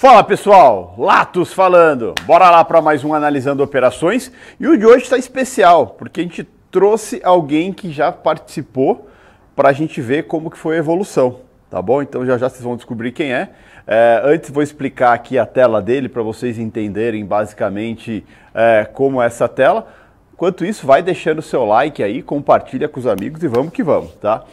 Fala pessoal, Latos falando. Bora lá para mais um analisando operações. E o de hoje está especial porque a gente trouxe alguém que já participou para a gente ver como que foi a evolução, tá bom? Então já já vocês vão descobrir quem é. é antes vou explicar aqui a tela dele para vocês entenderem basicamente é, como é essa tela. Enquanto isso, vai deixando o seu like aí, compartilha com os amigos e vamos que vamos, tá?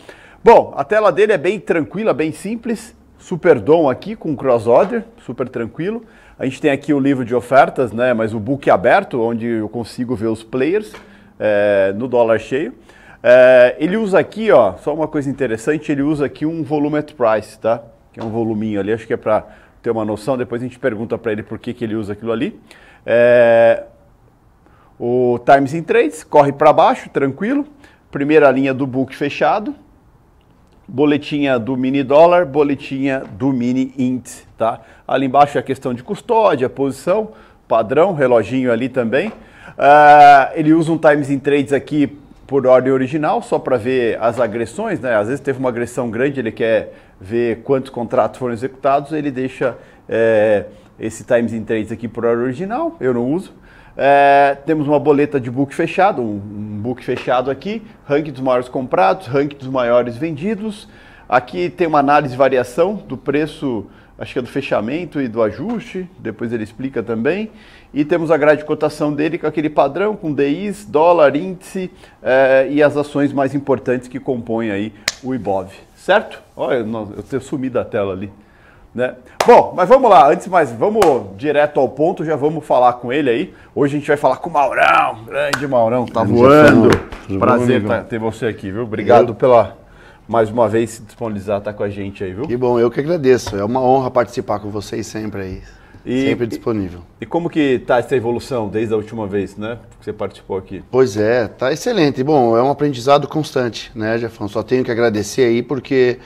Bom, a tela dele é bem tranquila, bem simples. Super Dom aqui com cross order, super tranquilo. A gente tem aqui o livro de ofertas, né? Mas o book aberto, onde eu consigo ver os players é, no dólar cheio. É, ele usa aqui, ó, só uma coisa interessante, ele usa aqui um volume at price, tá? Que é um voluminho ali, acho que é para ter uma noção. Depois a gente pergunta para ele por que, que ele usa aquilo ali. É, o Times in Trades corre para baixo, tranquilo. Primeira linha do book fechado, boletinha do mini dólar, boletinha do mini int, tá? Ali embaixo é a questão de custódia, posição, padrão, reloginho ali também. Uh, ele usa um times in trades aqui por ordem original, só para ver as agressões, né? Às vezes teve uma agressão grande, ele quer ver quantos contratos foram executados, ele deixa é, esse times in trades aqui por ordem original, eu não uso. É, temos uma boleta de book fechado, um, um book fechado aqui, ranking dos maiores comprados, ranking dos maiores vendidos. Aqui tem uma análise de variação do preço, acho que é do fechamento e do ajuste, depois ele explica também. E temos a grade de cotação dele com aquele padrão, com DIs, dólar, índice é, e as ações mais importantes que compõem aí o IBOV, certo? Olha, eu, eu tenho sumido a tela ali. Né? Bom, mas vamos lá, antes mais, vamos direto ao ponto, já vamos falar com ele aí. Hoje a gente vai falar com o Maurão, grande Maurão, tá voando. Prazer bom, tá- ter você aqui, viu? Obrigado eu... pela mais uma vez se disponibilizar, estar tá com a gente aí, viu? Que bom, eu que agradeço. É uma honra participar com vocês sempre aí. E, sempre disponível. E, e como que tá essa evolução desde a última vez, né? Que você participou aqui. Pois é, tá excelente. Bom, é um aprendizado constante, né, Jefão? Só tenho que agradecer aí porque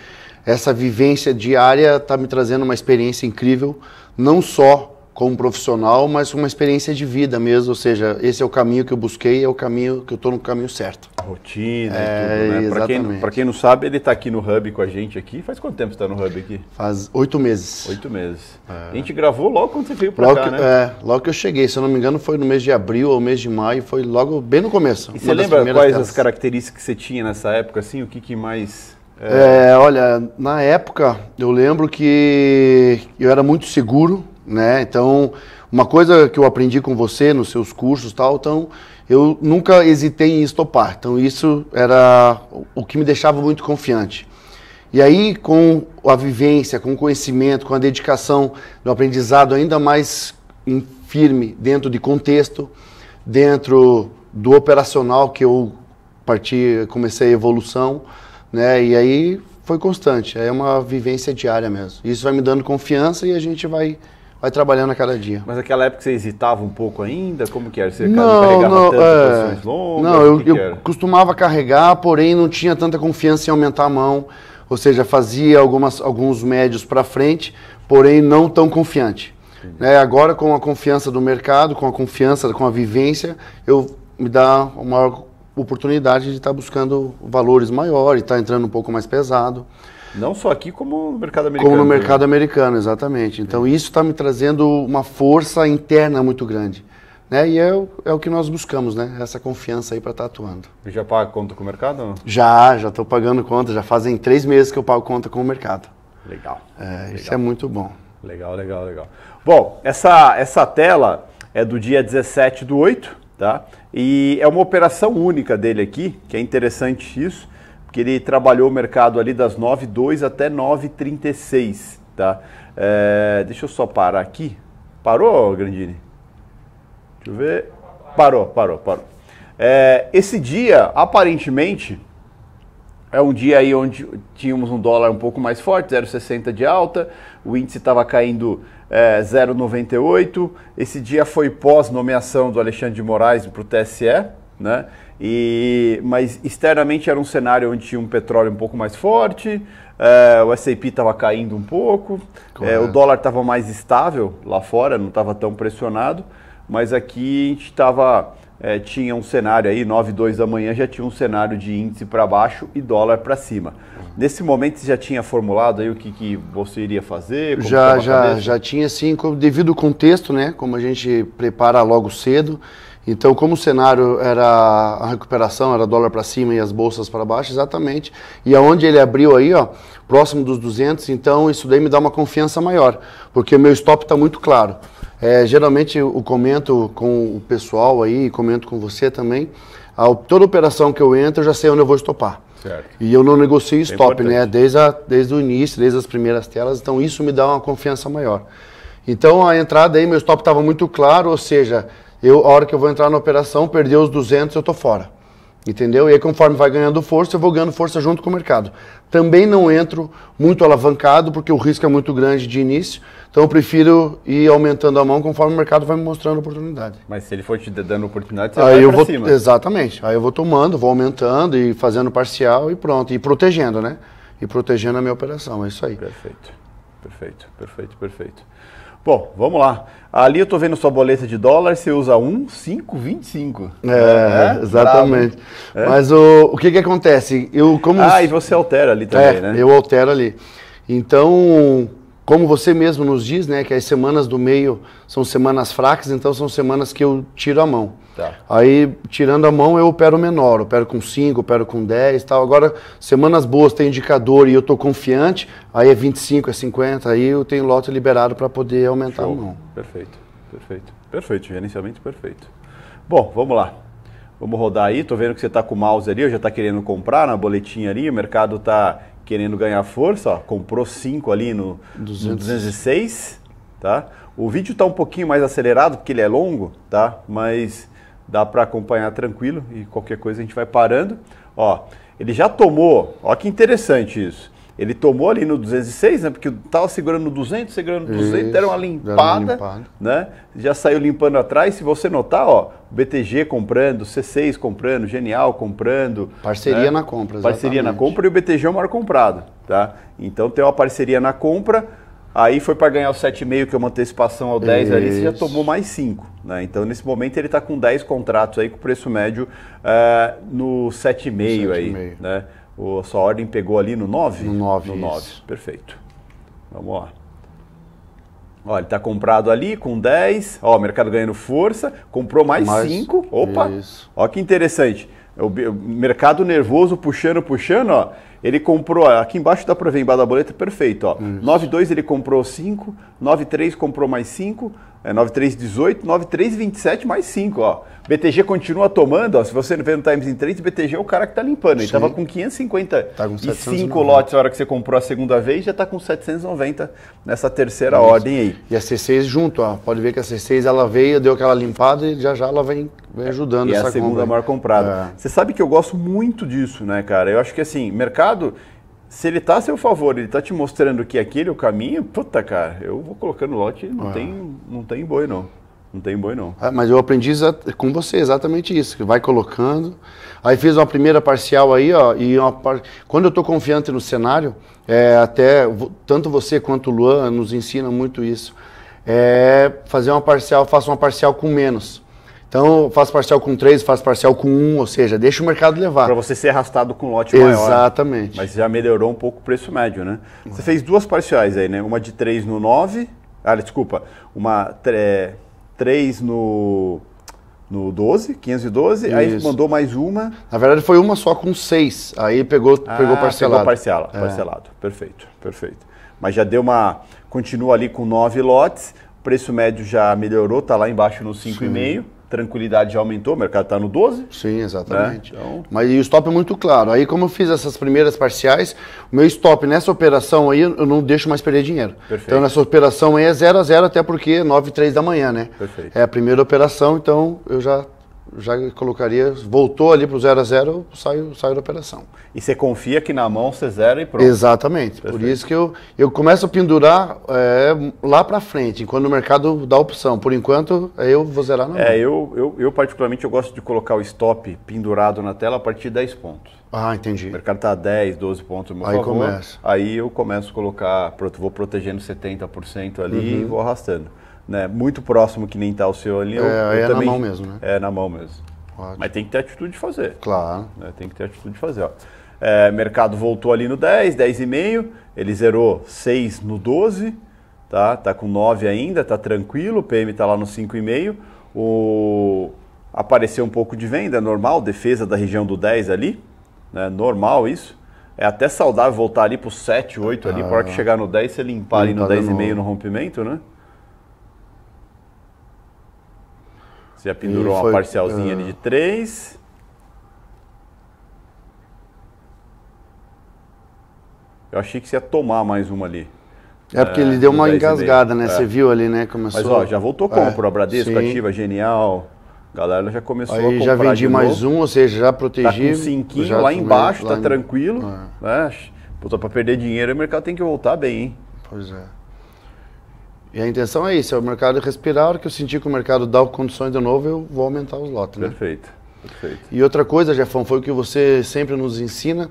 essa vivência diária está me trazendo uma experiência incrível, não só como profissional, mas uma experiência de vida mesmo. Ou seja, esse é o caminho que eu busquei, é o caminho que eu estou no caminho certo. rotina é, e tudo, né? Para quem, quem, não sabe, ele está aqui no Hub com a gente aqui. Faz quanto tempo você está no Hub aqui? Faz oito meses. Oito meses. É. A gente gravou logo quando você veio para cá, que, né? É, logo que eu cheguei. Se eu não me engano, foi no mês de abril ou mês de maio. Foi logo bem no começo. E você lembra quais as características que você tinha nessa época, assim? O que, que mais é... É, olha, na época eu lembro que eu era muito seguro, né? Então, uma coisa que eu aprendi com você nos seus cursos tal, então eu nunca hesitei em estopar. Então isso era o que me deixava muito confiante. E aí, com a vivência, com o conhecimento, com a dedicação do aprendizado ainda mais firme dentro de contexto, dentro do operacional que eu parti, comecei a evolução, né? E aí foi constante, é uma vivência diária mesmo. Isso vai me dando confiança e a gente vai vai trabalhando a cada dia. Mas naquela época você hesitava um pouco ainda? Como que era? Você não, carregava não, é... longas? Não, eu, eu costumava carregar, porém não tinha tanta confiança em aumentar a mão. Ou seja, fazia algumas, alguns médios para frente, porém não tão confiante. Né? Agora com a confiança do mercado, com a confiança, com a vivência, eu me dá uma maior oportunidade de estar tá buscando valores maiores, estar tá entrando um pouco mais pesado. Não só aqui, como no mercado americano. Como no mercado né? americano, exatamente. Então, é. isso está me trazendo uma força interna muito grande. Né? E é, é o que nós buscamos, né? Essa confiança aí para estar tá atuando. E já paga conta com o mercado? Já, já estou pagando conta. Já fazem três meses que eu pago conta com o mercado. Legal. É, legal. Isso é muito bom. Legal, legal, legal. Bom, essa, essa tela é do dia 17 do 8, Tá? E é uma operação única dele aqui, que é interessante isso, porque ele trabalhou o mercado ali das 9,2 até 9,36. Tá? É, deixa eu só parar aqui. Parou, Grandini? Deixa eu ver. Parou, parou, parou. É, esse dia, aparentemente, é um dia aí onde tínhamos um dólar um pouco mais forte, 0,60 de alta, o índice estava caindo é, 098. Esse dia foi pós-nomeação do Alexandre de Moraes para o TSE, né? E, mas externamente era um cenário onde tinha um petróleo um pouco mais forte, é, o S&P estava caindo um pouco, é, o dólar estava mais estável lá fora, não estava tão pressionado, mas aqui a gente estava é, tinha um cenário aí, 2 da manhã, já tinha um cenário de índice para baixo e dólar para cima. Nesse momento você já tinha formulado aí o que, que você iria fazer? já, é já, já tinha sim, devido ao contexto, né? Como a gente prepara logo cedo. Então, como o cenário era a recuperação, era dólar para cima e as bolsas para baixo, exatamente. E aonde ele abriu aí, ó, próximo dos 200, então isso daí me dá uma confiança maior, porque o meu stop está muito claro. É, geralmente eu comento com o pessoal aí, comento com você também. A, toda operação que eu entro, eu já sei onde eu vou estopar. Certo. E eu não negocio é stop, né? Desde, a, desde o início, desde as primeiras telas. Então isso me dá uma confiança maior. Então a entrada aí, meu stop estava muito claro, ou seja, eu, a hora que eu vou entrar na operação, perder os 200, eu estou fora. Entendeu? E aí, conforme vai ganhando força, eu vou ganhando força junto com o mercado. Também não entro muito alavancado, porque o risco é muito grande de início. Então, eu prefiro ir aumentando a mão conforme o mercado vai me mostrando oportunidade. Mas se ele for te dando oportunidade, você aí vai eu vou, cima. Exatamente. Aí eu vou tomando, vou aumentando e fazendo parcial e pronto. E protegendo, né? E protegendo a minha operação. É isso aí. Perfeito. Perfeito, perfeito, perfeito. Bom, vamos lá. Ali eu estou vendo sua boleta de dólar, você usa 1, 5, 25. É, né? é exatamente. É. Mas o, o que que acontece? Eu, como... Ah, e você altera ali também, é, né? eu altero ali. Então, como você mesmo nos diz, né, que as semanas do meio são semanas fracas, então são semanas que eu tiro a mão. Tá. Aí, tirando a mão, eu opero menor, opero com 5, opero com 10 tal. Agora, semanas boas tem indicador e eu estou confiante, aí é 25, é 50, aí eu tenho lote liberado para poder aumentar Show. a mão. Perfeito, perfeito, perfeito, gerenciamento perfeito. Bom, vamos lá. Vamos rodar aí, tô vendo que você está com o mouse ali, já está querendo comprar na boletinha ali, o mercado está querendo ganhar força, ó, comprou 5 ali no, no 206, tá? O vídeo está um pouquinho mais acelerado porque ele é longo, tá? Mas dá para acompanhar tranquilo e qualquer coisa a gente vai parando. Ó, ele já tomou, ó que interessante isso. Ele tomou ali no 206, né? Porque estava segurando no 200, segurando no 200, Isso, deram uma limpada, limpada, né? Já saiu limpando atrás. Se você notar, ó, BTG comprando, C6 comprando, Genial comprando. Parceria né? na compra, exatamente. Parceria na compra e o BTG é o maior comprado, tá? Então tem uma parceria na compra, aí foi para ganhar o 7,5, que é uma antecipação ao 10 Isso. ali, você já tomou mais 5, né? Então nesse momento ele está com 10 contratos aí com preço médio uh, no 7,5 aí, 7,5. né? O, a sua ordem pegou ali no 9? No 9. No 9, perfeito. Vamos lá. Ó, ele está comprado ali com 10. Ó, o mercado ganhando força. Comprou mais 5. Opa! Isso. Ó, que interessante. O mercado nervoso puxando, puxando, ó. Ele comprou, aqui embaixo dá para ver embaixo da boleta, perfeito. Ó. 92 ele comprou 5, 93 comprou mais 5, é 9318, 9327 mais 5, ó. BTG continua tomando, ó. Se você não vê no Times in Trades, BTG é o cara que tá limpando. Ele estava com 555 tá com lotes na hora que você comprou a segunda vez, já está com 790 nessa terceira Isso. ordem aí. E a C6 junto, ó. Pode ver que a C6 ela veio, deu aquela limpada e já já ela vem, vem é, ajudando e essa é a segunda compra. maior comprada. É. Você sabe que eu gosto muito disso, né, cara? Eu acho que assim, mercado mercado, se ele está a seu favor, ele está te mostrando que aquele é o caminho, puta cara, eu vou colocando lote, não, é. tem, não tem boi não. Não tem boi não. Ah, mas eu aprendi com você exatamente isso, que vai colocando. Aí fiz uma primeira parcial aí, ó, e par... quando eu estou confiante no cenário, é, até tanto você quanto o Luan nos ensina muito isso. É fazer uma parcial, faço uma parcial com menos. Então, faço parcial com 3, faço parcial com 1, ou seja, deixa o mercado levar. Para você ser arrastado com lote Exatamente. maior. Exatamente. Mas já melhorou um pouco o preço médio, né? Você uhum. fez duas parciais aí, né? Uma de 3 no 9, ah, desculpa, uma é, 3 no, no 12, 512, Isso. aí mandou mais uma. Na verdade foi uma só com 6, aí pegou, ah, pegou parcelado. Pegou parcela, é. parcelado, perfeito, perfeito. Mas já deu uma, continua ali com 9 lotes, preço médio já melhorou, tá lá embaixo no 5,5 tranquilidade já aumentou, o mercado está no 12. Sim, né? exatamente. Né? Então... Mas o stop é muito claro. Aí, como eu fiz essas primeiras parciais, o meu stop nessa operação aí, eu não deixo mais perder dinheiro. Perfeito. Então, nessa operação aí é 0 a 0 até porque 9 e 3 da manhã, né? Perfeito. É a primeira operação, então eu já já colocaria, voltou ali para o 0 a 0 saiu, saiu da operação. E você confia que na mão você zera e pronto. Exatamente. Perfeito. Por isso que eu, eu começo a pendurar é, lá para frente, quando o mercado dá opção. Por enquanto, eu vou zerar na é, mão. É, eu, eu, eu particularmente eu gosto de colocar o stop pendurado na tela a partir de 10 pontos. Ah, entendi. O mercado está a 10, 12 pontos no meu aí Começa. Aí eu começo a colocar, vou protegendo 70% ali uhum. e vou arrastando né, muito próximo que nem está o seu ali. Eu, é, eu é também, na mão mesmo, né? É na mão mesmo. Ótimo. Mas tem que ter atitude de fazer. Claro. Né, tem que ter atitude de fazer. Ó. É, mercado voltou ali no 10, 10,5, ele zerou 6 no 12, tá? Tá com 9 ainda, tá tranquilo, o PM está lá no 5,5. O apareceu um pouco de venda, normal, defesa da região do 10 ali, né? Normal isso. É até saudável voltar ali para o 7, 8 ali, ah, para que chegar no 10 você limpar ali no 10,5 no rompimento, né? Você já pendurou foi, uma parcialzinha ah. ali de 3. Eu achei que você ia tomar mais uma ali. É porque ele é, deu uma engasgada, né? É. Você viu ali, né? Começou. Mas ó, já voltou compro, é. a Bradesco, Sim. Ativa, Genial. A galera já começou Aí a comprar já vendi mais um, ou seja, já protegi. Tá com cinquinho já lá embaixo, tá lá tá em... tranquilo. É. Né? só pra perder dinheiro, o mercado tem que voltar bem, hein? Pois é. E a intenção é isso, é o mercado respirar, a hora que eu sentir que o mercado dá condições de novo, eu vou aumentar os lotes, né? Perfeito. Perfeito. E outra coisa, Jefão, foi o que você sempre nos ensina,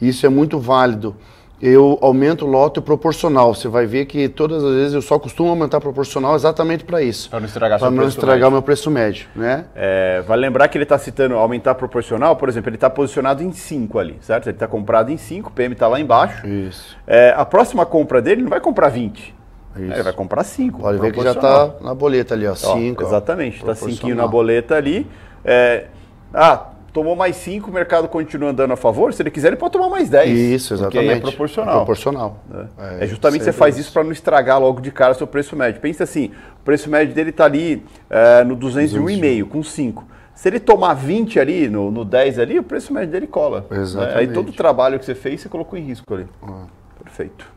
e isso é muito válido. Eu aumento o lote proporcional. Você vai ver que todas as vezes eu só costumo aumentar proporcional exatamente para isso. Para não estragar, pra não estragar o meu preço médio. Né? É, vale lembrar que ele está citando aumentar proporcional, por exemplo, ele está posicionado em 5 ali, certo? Ele está comprado em 5, o PM está lá embaixo. Isso. É, a próxima compra dele não vai comprar 20 é isso. Ele vai comprar cinco. Olha, vê que já está na boleta ali, ó. ó cinco. Exatamente, está cinquinho na boleta ali. É, ah, tomou mais cinco, o mercado continua andando a favor. Se ele quiser, ele pode tomar mais dez. Isso, é exatamente. Porque é proporcional. É proporcional. É, é, é justamente você faz isso, isso para não estragar logo de cara o seu preço médio. Pensa assim, o preço médio dele está ali é, no 201,5, com cinco. Se ele tomar 20 ali, no, no 10 ali, o preço médio dele cola. Exatamente. Aí todo o trabalho que você fez, você colocou em risco ali. Ah. Perfeito.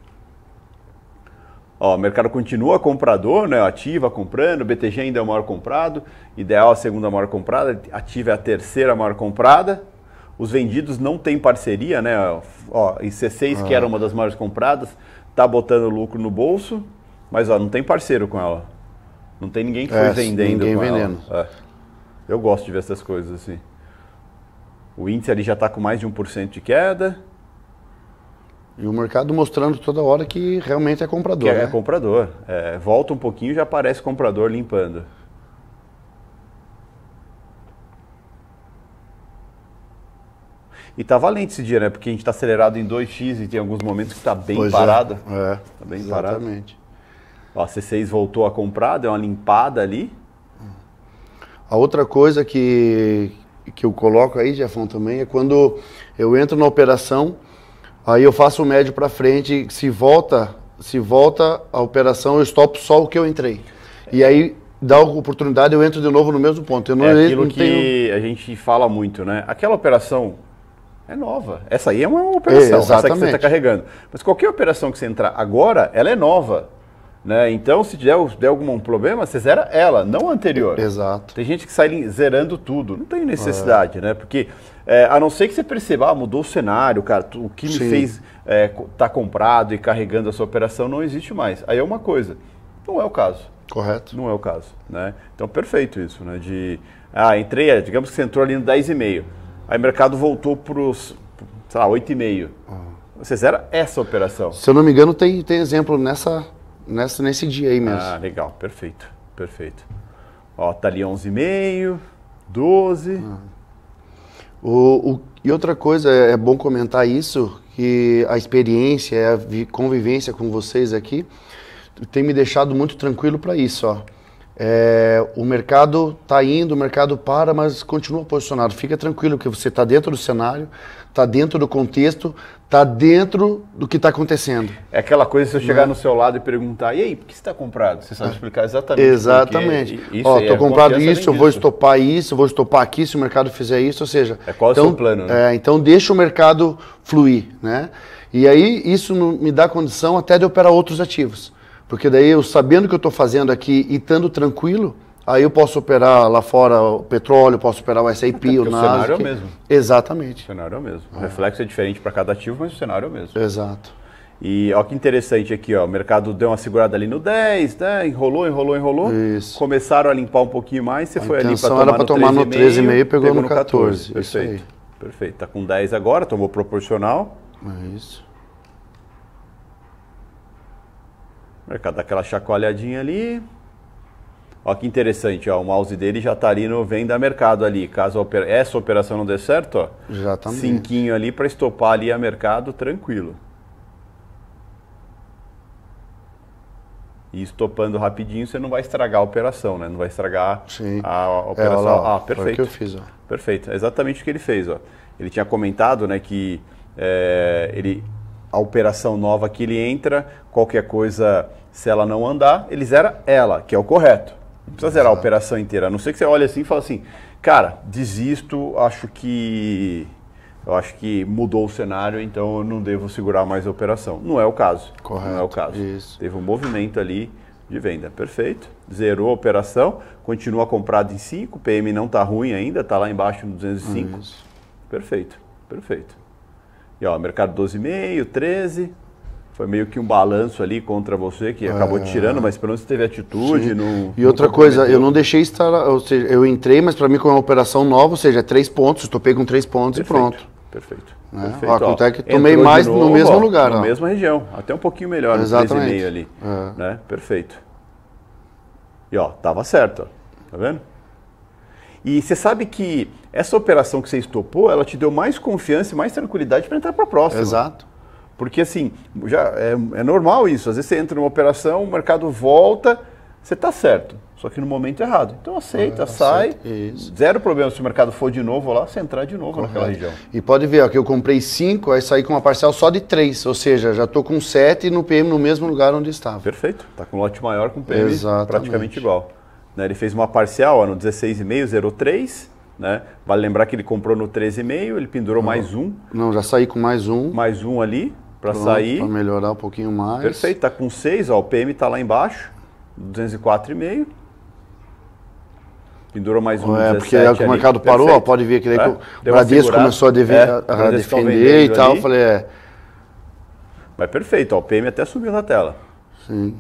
Ó, o mercado continua comprador, né? Ativa comprando, o BTG ainda é o maior comprado, Ideal a segunda maior comprada, Ativa é a terceira maior comprada. Os vendidos não têm parceria, né? Ó, e C6, ah. que era uma das maiores compradas, tá botando lucro no bolso, mas ó, não tem parceiro com ela. Não tem ninguém que é, foi vendendo. Ninguém vendendo. É. Eu gosto de ver essas coisas assim. O índice ali já está com mais de 1% de queda. E o mercado mostrando toda hora que realmente é comprador. Que é né? é comprador. É, volta um pouquinho e já aparece comprador limpando. E tá valente esse dia, né? Porque a gente está acelerado em 2x e tem alguns momentos que está bem pois é, parado. É, é tá bem exatamente. parado. Ó, a C6 voltou a comprar, deu uma limpada ali. A outra coisa que, que eu coloco aí, Jefão, também, é quando eu entro na operação Aí eu faço o médio para frente, se volta, se volta a operação, eu stop só o que eu entrei. E aí dá uma oportunidade, eu entro de novo no mesmo ponto. Eu não, é aquilo não que tenho... a gente fala muito, né? Aquela operação é nova. Essa aí é uma operação, é, essa que você está carregando. Mas qualquer operação que você entrar agora, ela é nova. Né? Então, se der, der algum problema, você zera ela, não a anterior. Exato. Tem gente que sai zerando tudo. Não tem necessidade, é. né? Porque é, a não ser que você perceba, ah, mudou o cenário, cara, o que me fez é, tá comprado e carregando a sua operação não existe mais. Aí é uma coisa. Não é o caso. Correto. Não é o caso. Né? Então, perfeito isso, né? De, ah, entrei, é, digamos que você entrou ali no 10,5. Aí o mercado voltou para os, sei lá, 8,5. Ah. Você zera essa operação. Se eu não me engano, tem, tem exemplo nessa, nessa, nesse dia aí mesmo. Ah, legal. Perfeito. Perfeito. Ó, tá ali 11,5, 12... Ah. O, o, e outra coisa, é, é bom comentar isso, que a experiência, a convivência com vocês aqui tem me deixado muito tranquilo para isso, ó. É, o mercado está indo, o mercado para, mas continua posicionado. Fica tranquilo que você está dentro do cenário, está dentro do contexto, está dentro do que está acontecendo. É aquela coisa se eu chegar Não. Né? no seu lado e perguntar, e aí, por que você está comprado? Você sabe é. explicar exatamente. Exatamente. Estou é comprado isso, eu vou disso. estopar isso, eu vou estopar aqui se o mercado fizer isso, ou seja... É qual então, o seu então, plano, né? é, então deixa o mercado fluir, né? E aí isso me dá condição até de operar outros ativos. Porque daí eu sabendo o que eu estou fazendo aqui e estando tranquilo, aí eu posso operar lá fora o petróleo, posso operar o SAP, o NASA. O cenário é o mesmo. Exatamente. O cenário é o mesmo. O é. reflexo é diferente para cada ativo, mas o cenário é o mesmo. Exato. E olha que interessante aqui, ó, o mercado deu uma segurada ali no 10, né? Enrolou, enrolou, enrolou. Isso. Começaram a limpar um pouquinho mais, você a foi ali para tomar, era pra tomar no 13,5, e pegou, pegou no 14. 14. Perfeito. Perfeito. Tá com 10 agora, tomou proporcional. É isso. O mercado dá aquela chacoalhadinha ali. Olha que interessante, ó, o mouse dele já está ali no venda mercado ali. Caso essa operação não dê certo, ó, cinquinho ali para estopar ali a mercado tranquilo. E estopando rapidinho, você não vai estragar a operação, né? Não vai estragar Sim. a operação. É, olha lá, ah, perfeito. Foi o que eu fiz, ó. Perfeito, é exatamente o que ele fez, ó. Ele tinha comentado, né, que é, ele a operação nova que ele entra, qualquer coisa, se ela não andar, ele zera ela, que é o correto. Não precisa zerar a operação inteira, a não ser que você olhe assim e fale assim, cara, desisto, acho que eu acho que mudou o cenário, então eu não devo segurar mais a operação. Não é o caso. Correto. Não é o caso. Isso. Teve um movimento ali de venda. Perfeito. Zerou a operação, continua comprado em 5, PM não está ruim ainda, está lá embaixo no 205. Isso. Perfeito. Perfeito. E ó, mercado 12,5, 13. Foi meio que um balanço ali contra você que acabou é... tirando, mas pelo menos teve atitude. no e outra coisa, eu não deixei estar. Ou seja, eu entrei, mas para mim, com uma operação nova, ou seja, três pontos, topei com três pontos perfeito, e pronto. Perfeito. Né? Perfeito, ó, ó, que tomei mais novo, no mesmo ó, lugar. Na mesma região, até um pouquinho melhor, Exatamente. 3,5 ali. É. Né? Perfeito. E ó, tava certo, tá vendo? E você sabe que essa operação que você estopou, ela te deu mais confiança e mais tranquilidade para entrar para a próxima. Exato. Porque assim, já é, é, normal isso. Às vezes você entra numa operação, o mercado volta, você está certo, só que no momento errado. Então aceita, ah, sai, zero problema se o mercado for de novo lá, você entrar de novo Correto. naquela região. E pode ver, ó, que eu comprei cinco, aí saí com uma parcela só de três, ou seja, já estou com sete no PM no mesmo lugar onde estava. Perfeito, está com um lote maior com PM Exatamente. praticamente igual. Né? Ele fez uma parcial ó, no 16,5, zerou Né? Vale lembrar que ele comprou no 13,5, ele pendurou mais um. Não, já saí com mais um. Mais um ali para sair. Para melhorar um pouquinho mais. Perfeito, tá com 6, ó, o PM tá lá embaixo, 204,5. Pendurou mais um. É, porque aí é o mercado ali. parou, ó, pode ver que, é? o Bradesco começou a, deve, é, a, a defender e tal. Ali. Eu falei, é. Mas perfeito, ó, o PM até subiu na tela. Sim.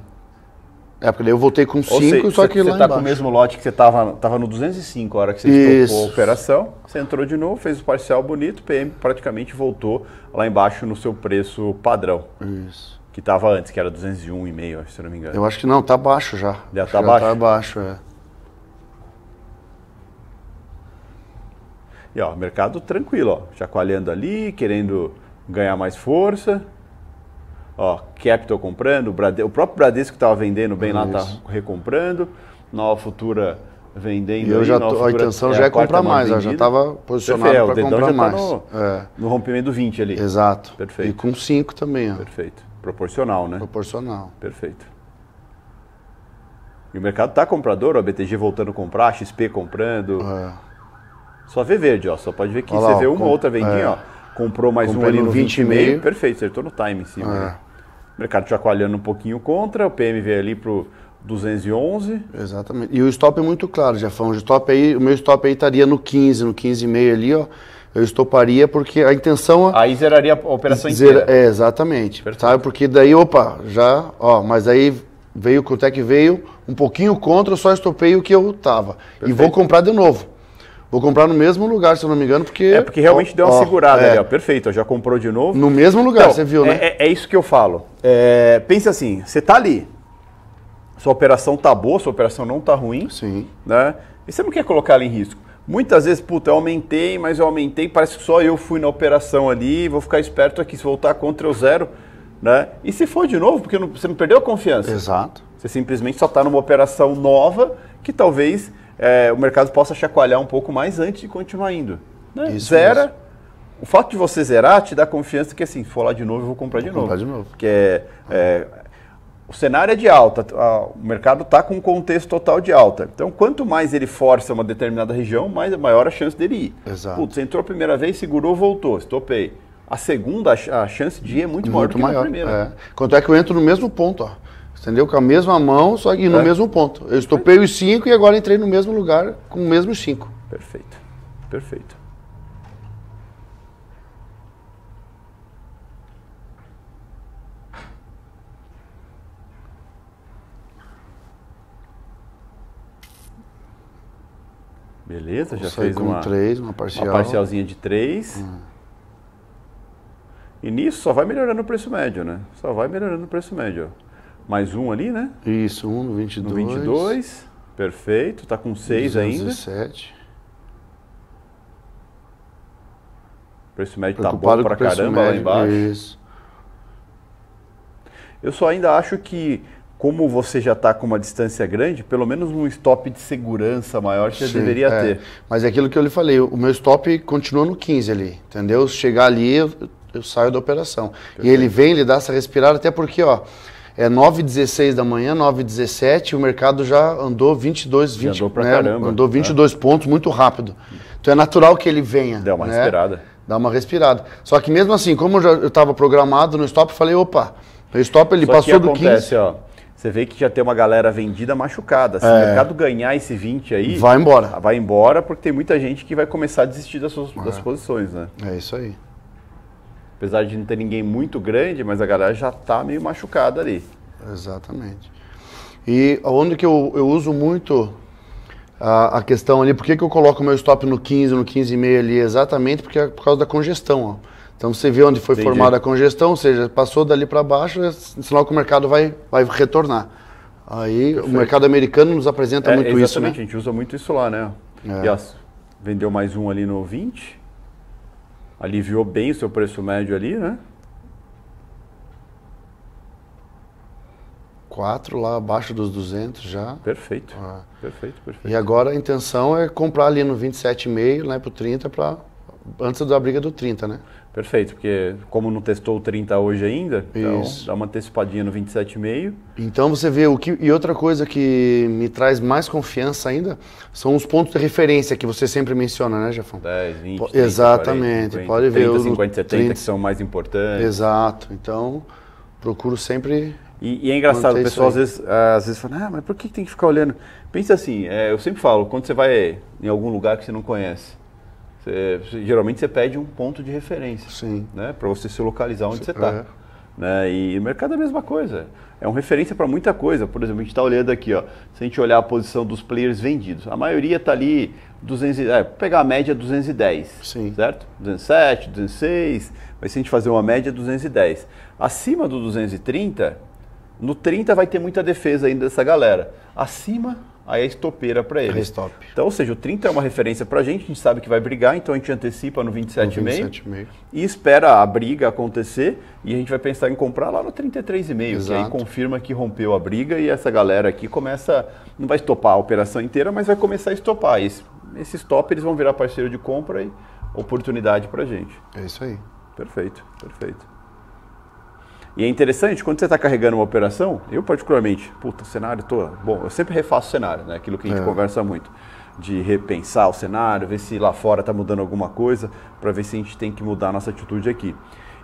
É, porque daí eu voltei com 5, só que cê, lá Você tá embaixo. com o mesmo lote que você tava, tava no 205 a hora que você Isso. a operação. Você entrou de novo, fez o parcial bonito, PM praticamente voltou lá embaixo no seu preço padrão. Isso. Que tava antes, que era 201,5, se não me engano. Eu acho que não, tá baixo já. Já acho tá já tá baixo? Tá baixo, é. E ó, mercado tranquilo, ó, chacoalhando ali, querendo ganhar mais força. Ó, Capital comprando, o, Brade... o próprio Bradesco estava vendendo bem lá, está recomprando. Nova Futura vendendo. E eu já tô, a intenção é já é, comprar mais, eu já estava posicionado para comprar mais. Tá no, é. no, rompimento do 20 ali. Exato. Perfeito. E com 5 também. Ó. Perfeito. Proporcional, né? Proporcional. Perfeito. E o mercado está comprador, o a BTG voltando a comprar, a XP comprando. É. Só vê verde, ó. Só pode ver que Olha você lá, vê uma outra vendinha, é. ó. Comprou mais Comprei um ali no, no 20,5. 20 e meio. Perfeito, acertou no time em cima. É. Né? mercado chacoalhando um pouquinho contra, o PM veio ali para 211. Exatamente. E o stop é muito claro, Jefão. O stop aí, o meu stop aí estaria no 15, no 15,5 ali, ó. Eu estoparia porque a intenção é Aí zeraria a operação zera, inteira. É, exatamente. Sabe? Tá? Porque daí, opa, já, ó, mas aí veio o que veio, um pouquinho contra, eu só estopei o que eu tava. Perfeito. E vou comprar de novo. Vou comprar no mesmo lugar, se eu não me engano, porque. É porque realmente deu uma segurada, é. ali, ó. Perfeito, ó, já comprou de novo. No mesmo lugar, então, você viu, é, né? É, é, isso que eu falo. É, assim, você tá ali. Sua operação tá boa, sua operação não tá ruim. Sim. Né? E você não quer colocar ela em risco. Muitas vezes, puta, eu aumentei, mas eu aumentei, parece que só eu fui na operação ali, vou ficar esperto aqui, se voltar contra eu zero. Né? E se for de novo, porque não, você não perdeu a confiança. Exato. Você simplesmente só está numa operação nova que talvez é, o mercado possa chacoalhar um pouco mais antes de continuar indo. Né? Isso, Zera. O fato de você zerar te dá confiança que assim, for lá de novo, eu vou comprar, vou de, comprar novo. de novo. Porque é, é, o cenário é de alta, a, o mercado está com um contexto total de alta. Então, quanto mais ele força uma determinada região, mais maior a chance dele ir. Exato. Putz, entrou a primeira vez, segurou, voltou, estopei. A segunda, a chance de ir é muito, muito maior do que maior, a primeira. É. Quanto é que eu entro no mesmo ponto, ó. Entendeu? Com a mesma mão, só que no é. mesmo ponto. Eu estopei os cinco e agora entrei no mesmo lugar com os mesmos cinco. Perfeito. Perfeito. Beleza, já fez uma, três, uma, parcial. uma parcialzinha de 3. Hum. E nisso só vai melhorando o preço médio, né? Só vai melhorando o preço médio. Mais um ali, né? Isso, um no 22. No 22, perfeito. Está com 6 ainda. 17. Tá o preço médio está bom para caramba médio, lá embaixo. Isso. Eu só ainda acho que, como você já está com uma distância grande, pelo menos um stop de segurança maior você Sim, deveria é. ter. Mas é aquilo que eu lhe falei, o meu stop continua no 15 ali, entendeu? chegar ali, eu, eu saio da operação. Perfeito. E ele vem, ele dá essa respirada, até porque, ó, é 9 16 da manhã, 9 17 o mercado já andou 22, 20, já andou, pra né? caramba, andou 22 é. pontos muito rápido. Então é natural que ele venha. Dá uma né? respirada. Dá uma respirada. Só que mesmo assim, como eu já estava programado no stop, falei, opa, o stop ele Só passou que do O 15. Ó, você vê que já tem uma galera vendida machucada. Se é. o mercado ganhar esse 20 aí. Vai embora. Vai embora, porque tem muita gente que vai começar a desistir das, suas, é. das posições, né? É isso aí. Apesar de não ter ninguém muito grande, mas a galera já está meio machucada ali. Exatamente. E onde que eu, eu uso muito a, a, questão ali, por que, que eu coloco meu stop no 15, no 15,5 ali? Exatamente porque é por causa da congestão. Ó. Então você vê onde foi Entendi. formada a congestão, ou seja, passou dali para baixo, é sinal que o mercado vai, vai retornar. Aí Perfeito. o mercado americano nos apresenta é, muito isso. Né? Exatamente, né? a gente usa muito isso lá, né? É. E, vendeu mais um ali no 20, aliviou bem o seu preço médio ali, né? 4 lá abaixo dos 200 já. Perfeito. Ah. Perfeito, perfeito. E agora a intenção é comprar ali no 27,5, né, pro 30 para antes da briga do 30, né? Perfeito, porque como não testou o 30 hoje ainda, então dá uma antecipadinha no 27,5. Então você vê o que. E outra coisa que me traz mais confiança ainda são os pontos de referência que você sempre menciona, né, Jefão? 10, 20. 30, exatamente, 40, 50, pode 30, ver. 30, 50, 70 30. que são mais importantes. Exato, então procuro sempre. E, e é engraçado, o pessoal às vezes, às vezes fala, ah, mas por que tem que ficar olhando? Pensa assim, é, eu sempre falo, quando você vai em algum lugar que você não conhece é, geralmente você pede um ponto de referência, né? Para você se localizar onde você está. É. Né? E o mercado é a mesma coisa. É uma referência para muita coisa. Por exemplo, a gente está olhando aqui, ó, se a gente olhar a posição dos players vendidos, a maioria está ali, 200, é, pegar a média 210, Sim. certo? 207, 206, mas se a gente fazer uma média 210. Acima do 230, no 30 vai ter muita defesa ainda dessa galera. Acima aí é estopeira para ele. É stop. Então, ou seja, o 30 é uma referência para a gente, a gente sabe que vai brigar, então a gente antecipa no 27,5 27 e espera a briga acontecer e a gente vai pensar em comprar lá no 33,5, que aí confirma que rompeu a briga e essa galera aqui começa, não vai estopar a operação inteira, mas vai começar a estopar. Esse, esse stop eles vão virar parceiro de compra e oportunidade para a gente. É isso aí. Perfeito, perfeito. E é interessante, quando você está carregando uma operação, eu particularmente, puta, cenário tô. Bom, eu sempre refaço o cenário, né? Aquilo que a gente é. conversa muito. De repensar o cenário, ver se lá fora está mudando alguma coisa, para ver se a gente tem que mudar a nossa atitude aqui.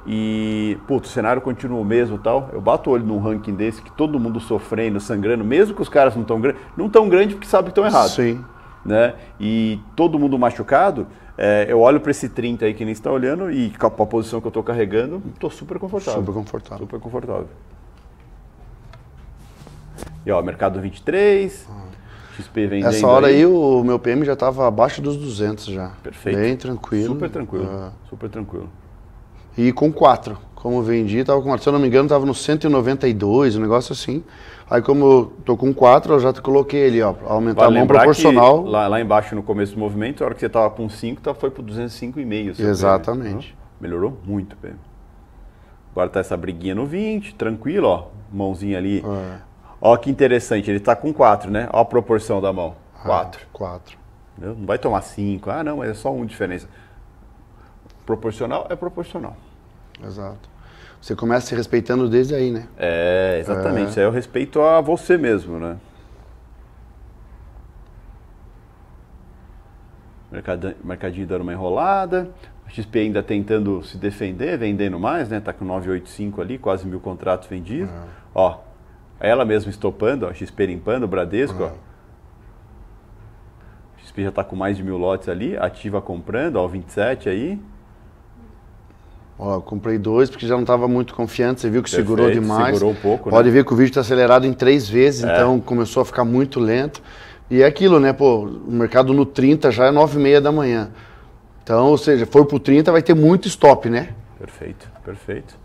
E, puta, o cenário continua o mesmo tal. Eu bato o olho num ranking desse que todo mundo sofrendo, sangrando, mesmo que os caras não tão grande, não tão grande porque sabe que estão errados. Sim. Né? E todo mundo machucado, é, eu olho para esse 30 aí que nem está olhando e com a posição que eu estou carregando, estou super confortável. Super confortável. Super confortável. E ó, mercado 23, XP vendendo. Essa hora aí, aí o meu PM já estava abaixo dos 200 já. Perfeito. Bem tranquilo. Super tranquilo. Uh... Super tranquilo. E com 4, como vendi, estava com, se eu não me engano, estava no 192, um negócio assim. Aí como eu tô com 4, eu já coloquei ali, ó, aumentar vale a mão proporcional. Lá, lá, embaixo no começo do movimento, a hora que você tava com 5, tá, foi pro 205,5. Exatamente. PM, então, melhorou muito o PM. Agora tá essa briguinha no 20, tranquilo, ó. Mãozinha ali. É. Ó que interessante, ele tá com 4, né? Ó a proporção da mão. 4. É, 4. Não vai tomar 5. Ah, não, mas é só um diferença. Proporcional é proporcional. Exato. Você começa se respeitando desde aí, né? É, exatamente. É, é o respeito a você mesmo, né? Mercadinho dando uma enrolada. A XP ainda tentando se defender, vendendo mais, né? Tá com 985 ali, quase mil contratos vendidos. É. Ó, ela mesma estopando, ó, XP limpando, o Bradesco, é. ó. A XP já tá com mais de mil lotes ali, ativa comprando, ó, 27 aí. Ó, comprei dois porque já não estava muito confiante, você viu que Perfeito, segurou demais. Segurou um pouco, Pode né? ver que o vídeo está acelerado em três vezes, é. então começou a ficar muito lento. E é aquilo, né? Pô, o mercado no 30 já é 9 e meia da manhã. Então, ou seja, for para o 30 vai ter muito stop, né? Perfeito, perfeito.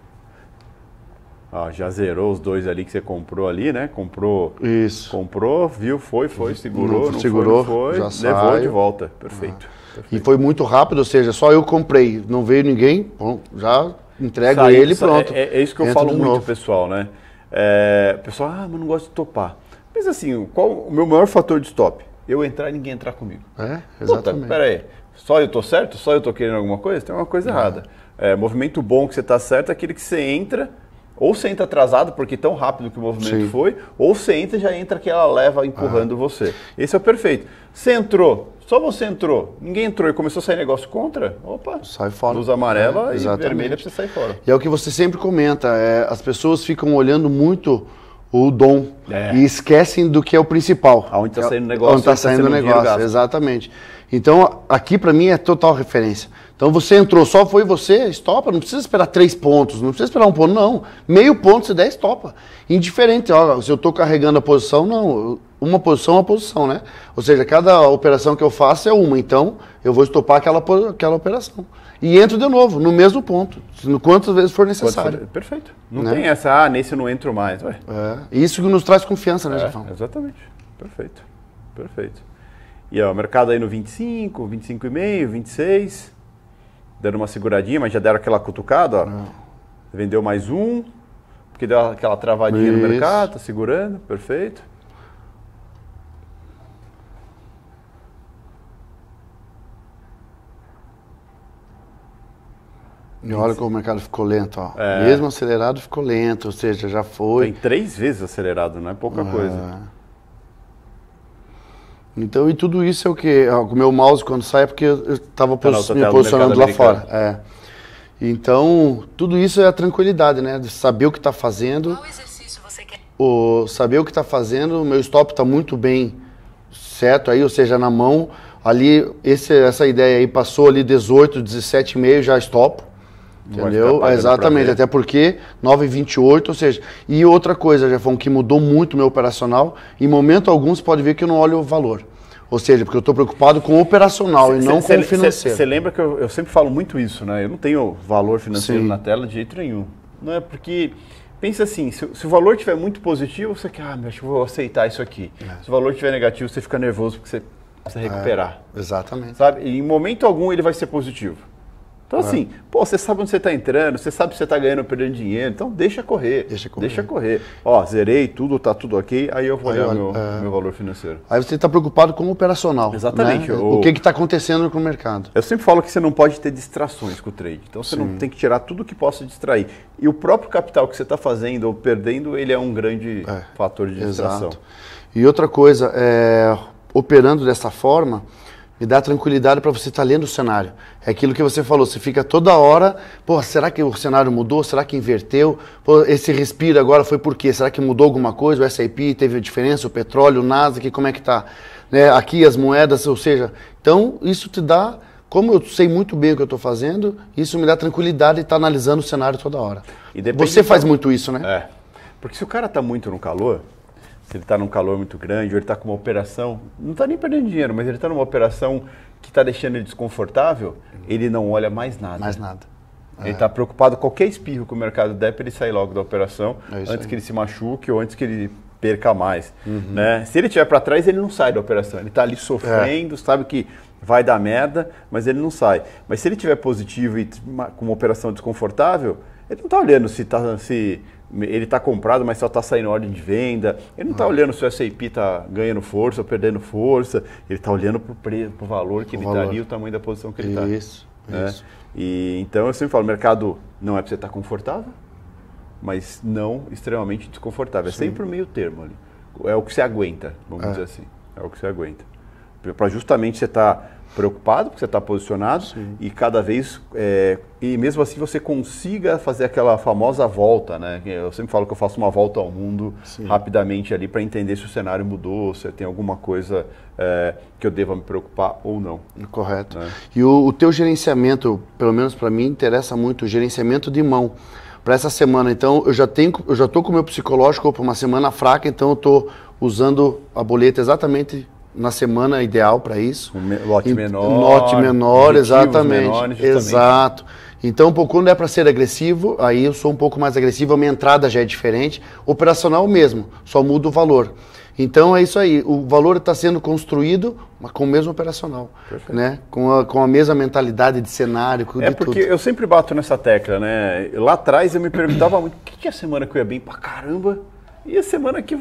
já zerou os dois ali que você comprou ali, né? Comprou. Isso. Comprou, viu, foi, foi, segurou, não, não segurou, foi, não foi, já levou saio. de volta. Perfeito. Ah. Perfeito. E foi muito rápido, ou seja, só eu comprei, não veio ninguém, bom, já entrego Sai, ele e pronto. É, é, é, isso que eu falo muito, novo. pessoal, né? É, pessoal, ah, mas não gosto de topar. Mas assim, qual o meu maior fator de stop? Eu entrar e ninguém entrar comigo. É, exatamente. Puta, peraí, só eu tô certo? Só eu tô querendo alguma coisa? Tem uma coisa é. errada. É, movimento bom que você tá certo é aquele que você entra, ou você entra atrasado porque tão rápido que o movimento Sim. foi, ou você entra e já entra que ela leva empurrando ah. você. Esse é o perfeito. Você entrou, só você entrou, ninguém entrou e começou a sair negócio contra, opa, sai fora. Luz amarela é, e vermelha para você sair fora. E é o que você sempre comenta, é, as pessoas ficam olhando muito o dom é. e esquecem do que é o principal. Aonde está é saindo o negócio. Onde está tá saindo o tá negócio, exatamente. Então, aqui para mim é total referência. Então você entrou, só foi você, estopa, não precisa esperar três pontos, não precisa esperar um ponto, não. Meio ponto se der, estopa. Indiferente, ó, se eu estou carregando a posição, não uma posição é uma posição, né? Ou seja, cada operação que eu faço é uma, então eu vou estopar aquela, aquela operação. E entro de novo, no mesmo ponto, quantas vezes for necessário. For, perfeito. Não né? tem essa, ah, nesse eu não entro mais. Ué. É, isso que nos traz confiança, né, é, Jefão? Exatamente. Perfeito. Perfeito. E o mercado aí no 25, 25,5, 26, dando uma seguradinha, mas já deram aquela cutucada, ó. É. Vendeu mais um, porque deu aquela travadinha isso. no mercado, tá segurando, perfeito. E olha como o mercado ficou lento, ó. É. Mesmo acelerado ficou lento, ou seja, já foi. Tem três vezes acelerado, não né? é pouca coisa. Então, e tudo isso é o que? O meu mouse quando sai é porque eu estava pos tá me posicionando lá fora. É. Então, tudo isso é a tranquilidade, né? De saber o que está fazendo. Qual exercício você quer? O saber o que está fazendo, o meu stop está muito bem certo aí, ou seja, na mão. Ali, esse, essa ideia aí passou ali 18, 17,5, já stop Entendeu? Exatamente, até porque 9,28, ou seja, e outra coisa, já foi um que mudou muito o meu operacional, em momento algum você pode ver que eu não olho o valor. Ou seja, porque eu estou preocupado com o operacional cê, e não cê, com o financeiro. Você lembra que eu, eu, sempre falo muito isso, né? Eu não tenho valor financeiro Sim. na tela de jeito nenhum. Não é porque pensa assim, se, se, o valor estiver muito positivo, você quer, ah, acho que vou aceitar isso aqui. É. Se o valor estiver negativo, você fica nervoso porque você precisa é, recuperar. É, exatamente. Sabe? E em momento algum ele vai ser positivo. Então, ah. assim, pô, você sabe onde você está entrando, você sabe se você está ganhando ou perdendo dinheiro, então deixa correr. Deixa correr. Deixa correr. Ó, zerei tudo, tá tudo ok, aí eu vou olhar o meu, é... meu valor financeiro. Aí você está preocupado com o operacional. Exatamente. Né? O... o que está acontecendo com o mercado. Eu sempre falo que você não pode ter distrações com o trade. Então você Sim. não tem que tirar tudo que possa distrair. E o próprio capital que você está fazendo ou perdendo, ele é um grande é. fator de distração. Exato. E outra coisa, é, operando dessa forma me dá tranquilidade para você estar tá lendo o cenário. É aquilo que você falou, você fica toda hora, pô, será que o cenário mudou? Será que inverteu? Pô, esse respiro agora foi por quê? Será que mudou alguma coisa? O S&P teve diferença? O petróleo, o Nasdaq, como é que tá? Né? Aqui as moedas, ou seja, então isso te dá, como eu sei muito bem o que eu estou fazendo, isso me dá tranquilidade de estar tá analisando o cenário toda hora. você faz muito isso, né? É. Porque se o cara está muito no calor, se ele está num calor muito grande, ou ele está com uma operação, não está nem perdendo dinheiro, mas ele está numa operação que está deixando ele desconfortável, ele não olha mais nada. Mais nada. Ele está é. preocupado com qualquer espirro que o mercado der para ele sair logo da operação, é antes aí. que ele se machuque ou antes que ele perca mais. Uhum. Né? Se ele tiver para trás, ele não sai da operação. Ele está ali sofrendo, é. sabe que vai dar merda, mas ele não sai. Mas se ele tiver positivo e com uma operação desconfortável, ele não está olhando se, está se ele está comprado, mas só está saindo ordem de venda. Ele não está ah. Uhum. olhando se o SAP está ganhando força ou perdendo força. Ele está olhando para o valor que o ele está ali, o tamanho da posição que ele está. Isso, isso. Né? E, então, eu sempre falo, o mercado não é para você estar tá confortável, mas não extremamente desconfortável. É Sim. É sempre o meio termo ali. É o que você aguenta, vamos é. dizer assim. É o que você aguenta. Para justamente você estar... Tá preocupado, porque você está posicionado, Sim. e cada vez, é, e mesmo assim você consiga fazer aquela famosa volta, né? Eu sempre falo que eu faço uma volta ao mundo Sim. rapidamente ali para entender se o cenário mudou, se tem alguma coisa é, que eu deva me preocupar ou não. Correto. Né? E o, o teu gerenciamento, pelo menos para mim, interessa muito, o gerenciamento de mão para essa semana. Então, eu já tenho, eu já tô com o meu psicológico para uma semana fraca, então eu tô usando a boleta exatamente na semana ideal para isso. Um lote menor. Lote menor, exatamente. Menores, Exato. Então, quando é para ser agressivo, aí eu sou um pouco mais agressivo, a minha entrada já é diferente. Operacional mesmo, só muda o valor. Então é isso aí, o valor está sendo construído, mas com o mesmo operacional, Perfeito. né? Com a, com a mesma mentalidade de cenário, É porque tudo. eu sempre bato nessa tecla, né? Lá atrás eu me perguntava muito, o que, que é a semana que eu ia bem pra caramba? E a semana que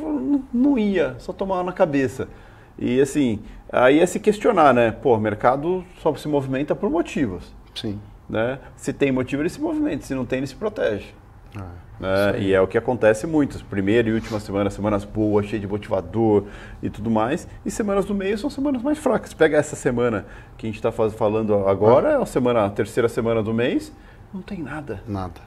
não ia, só tomava na cabeça. E assim, aí é se questionar, né? Pô, o mercado só se movimenta por motivos. Sim. Né? Se tem motivo, ele se movimenta. Se não tem, ele se protege. É. né? E é o que acontece muito. Primeira e última semana, semanas boas, cheias de motivador e tudo mais. E semanas do meio são semanas mais fracas. Pega essa semana que a gente está falando agora, é a, semana, a terceira semana do mês, não tem nada. Nada.